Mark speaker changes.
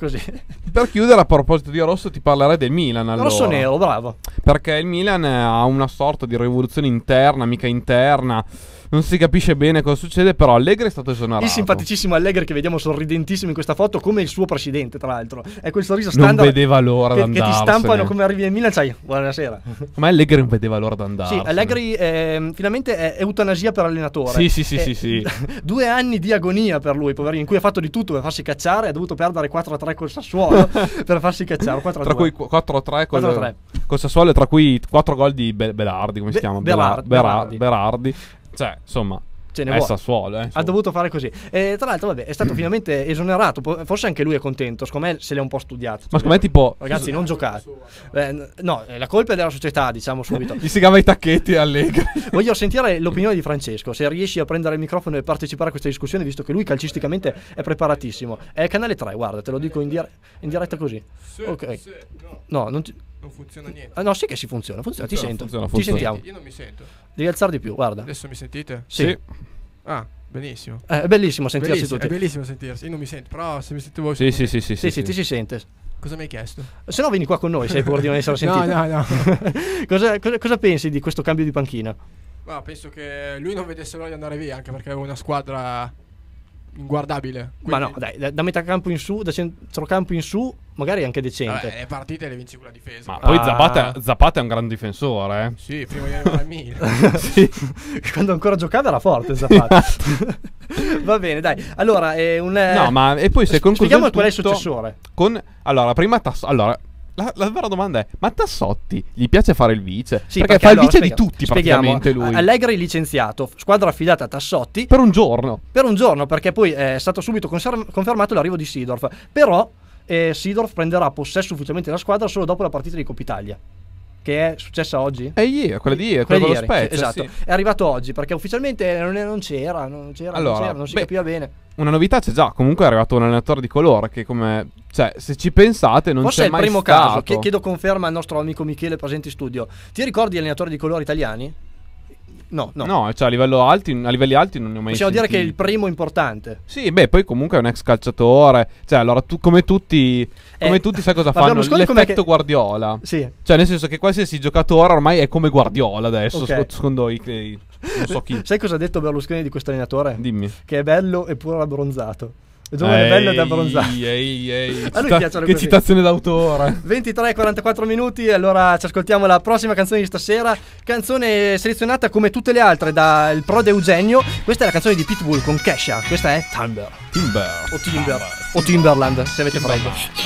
Speaker 1: Così.
Speaker 2: Per chiudere, a proposito di rosso, ti parlerei del Milan. Allora. Rosso nero, bravo. Perché il Milan eh, ha una sorta di rivoluzione interna, mica interna. Non si capisce bene cosa succede, però Allegri è stato esonerato. Il simpaticissimo
Speaker 1: Allegri che vediamo sorridentissimo in questa foto, come il suo presidente, tra l'altro. È quel sorriso standard. Non vedeva l'ora che, che ti stampano come arrivi nel Milan, sai, buonasera.
Speaker 2: Ma Allegri non vedeva l'ora di Sì,
Speaker 1: Allegri eh, finalmente è eutanasia per allenatore. Sì, sì, sì, eh, sì, sì. Due anni di agonia per lui, poverino, in cui ha fatto di tutto per farsi cacciare, ha dovuto perdere 4 4-3 col Sassuolo per farsi cacciare. 4-2. Tra cui 4-3 col, 4-3.
Speaker 2: col Sassuolo e tra cui 4 gol di Be- Belardi, come Be- si chiama? Berardi. Berardi. Berardi. Berardi. Cioè, insomma, Ce ne è eh, vuole. Sassuolo, eh,
Speaker 1: ha dovuto fare così. E, tra l'altro, vabbè, è stato finalmente esonerato. Forse anche lui è contento. Secondo me se l'è un po' studiato. Ma secondo me, tipo. Ragazzi, non giocare. Eh, no, la colpa è della società, diciamo subito. Gli si cava i tacchetti Allegri. Voglio sentire l'opinione di Francesco. Se riesci a prendere il microfono e partecipare a questa discussione, visto che lui calcisticamente è preparatissimo. È canale 3, guarda, te lo dico in, dire- in diretta così. ok. No, non ti. Non funziona niente. Ah, no, sì che si funziona, funziona, funziona ti sento. Funziona, funziona. Ti sentiamo. Io non mi sento. Devi alzare di più, guarda. Adesso mi sentite? Sì. sì. Ah, benissimo. Eh, è bellissimo sentirsi bellissimo, tutti. È bellissimo sentirsi. Io non mi sento, però se mi sento voi... Sì, sì, sì, sì, sì, sì, ti si sente. Cosa mi hai chiesto? Se no vieni qua con noi, sei hai di non essere sentito. no, no, no. cosa, cosa, cosa pensi di questo cambio di panchina? Ma penso che lui non vedesse l'ora di andare via, anche perché aveva una squadra inguardabile. Quindi... Ma no, dai, da, da, metà campo in su, da centrocampo
Speaker 2: in su, magari anche decente. Vabbè, le
Speaker 1: partite le vinci con la difesa. Ma poi ah. Zapata,
Speaker 2: Zapata, è un gran difensore, eh. Sì, prima di arrivare al Milan. sì. Quando ancora
Speaker 1: giocava era forte Zapata. Va bene, dai. Allora, è un... No, ma e poi se eh, concludiamo... Spieghiamo qual è il successore.
Speaker 2: Con... Allora, prima... Tass- allora la, la, vera domanda è: ma Tassotti gli piace fare il vice? Sì, perché, perché fa allora, il vice spiega, di tutti praticamente lui.
Speaker 1: Allegri licenziato, squadra affidata a Tassotti.
Speaker 2: Per un giorno.
Speaker 1: Per un giorno, perché poi è stato subito confermato l'arrivo di Sidorf. Però eh, Sidorf prenderà possesso ufficialmente della squadra solo dopo la partita di Coppa Italia che è successa oggi. È ieri, quella di ieri, quella, quella di Spezia, esatto. Sì. È arrivato oggi perché ufficialmente non, non c'era, non c'era, allora, non, c'era non si beh, capiva bene.
Speaker 2: Una novità c'è già, comunque è arrivato un allenatore di colore che come cioè, se ci pensate, non Forse c'è mai stato. Forse è il primo stato. caso. Chiedo
Speaker 1: conferma al nostro amico Michele presente in studio. Ti ricordi gli allenatori di colore italiani?
Speaker 2: No, no. No, cioè a, alti, a, livelli alti non ne ho mai Possiamo sentito. dire che è il
Speaker 1: primo importante.
Speaker 2: Sì, beh, poi comunque è un ex calciatore. Cioè, allora, tu, come tutti, come eh, tutti sai cosa fanno? L'effetto che... Guardiola. Sì. Cioè, nel senso che qualsiasi giocatore ormai è come Guardiola adesso, okay. secondo i, i... non so chi.
Speaker 1: Sai cosa ha detto Berlusconi di questo allenatore? Dimmi. Che è bello e pure abbronzato. Giovane ehi, bello da bronzare. Ehi, ehi. A lui Cita- piacciono che così. citazione d'autore. 23 44 minuti, allora ci ascoltiamo la prossima canzone di stasera. Canzone selezionata come tutte le altre dal pro De Eugenio. Questa è la canzone
Speaker 2: di Pitbull con Kesha. Questa è Thunder. Timber. O Timber. Timber. O Timberland, se avete freddo.